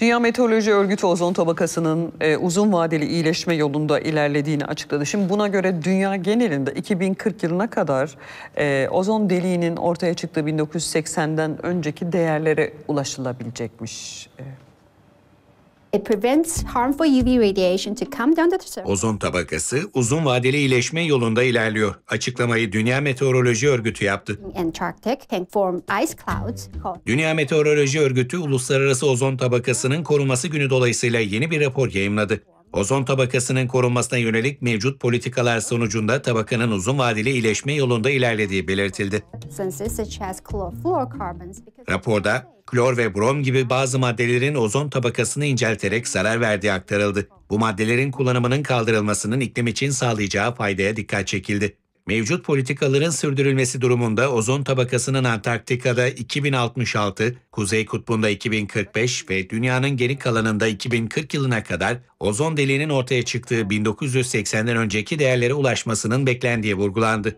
Dünya Meteoroloji Örgütü ozon tabakasının e, uzun vadeli iyileşme yolunda ilerlediğini açıkladı. Şimdi buna göre dünya genelinde 2040 yılına kadar e, ozon deliğinin ortaya çıktığı 1980'den önceki değerlere ulaşılabilecekmiş. E, Ozon tabakası uzun vadeli iyileşme yolunda ilerliyor. Açıklamayı Dünya Meteoroloji Örgütü yaptı. Dünya Meteoroloji Örgütü Uluslararası Ozon Tabakası'nın korunması günü dolayısıyla yeni bir rapor yayımladı. Ozon tabakasının korunmasına yönelik mevcut politikalar sonucunda tabakanın uzun vadeli iyileşme yolunda ilerlediği belirtildi. Raporda klor ve brom gibi bazı maddelerin ozon tabakasını incelterek zarar verdiği aktarıldı. Bu maddelerin kullanımının kaldırılmasının iklim için sağlayacağı faydaya dikkat çekildi. Mevcut politikaların sürdürülmesi durumunda ozon tabakasının Antarktika'da 2066, Kuzey Kutbu'nda 2045 ve dünyanın geri kalanında 2040 yılına kadar ozon deliğinin ortaya çıktığı 1980'den önceki değerlere ulaşmasının beklendiği vurgulandı.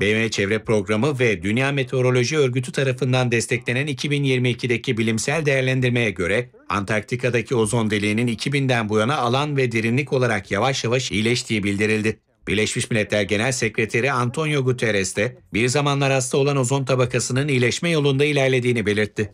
BM Çevre Programı ve Dünya Meteoroloji Örgütü tarafından desteklenen 2022'deki bilimsel değerlendirmeye göre Antarktika'daki ozon deliğinin 2000'den bu yana alan ve derinlik olarak yavaş yavaş iyileştiği bildirildi. Birleşmiş Milletler Genel Sekreteri Antonio Guterres de bir zamanlar hasta olan ozon tabakasının iyileşme yolunda ilerlediğini belirtti.